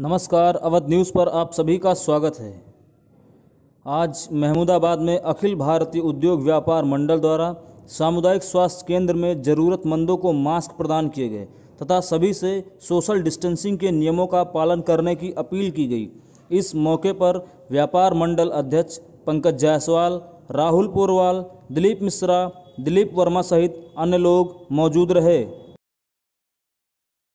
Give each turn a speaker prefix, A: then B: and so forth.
A: नमस्कार अवध न्यूज़ पर आप सभी का स्वागत है आज महमूदाबाद में अखिल भारतीय उद्योग व्यापार मंडल द्वारा सामुदायिक स्वास्थ्य केंद्र में ज़रूरतमंदों को मास्क प्रदान किए गए तथा सभी से सोशल डिस्टेंसिंग के नियमों का पालन करने की अपील की गई इस मौके पर व्यापार मंडल अध्यक्ष पंकज जायसवाल राहुल पोरवाल दिलीप मिश्रा दिलीप वर्मा सहित अन्य लोग मौजूद रहे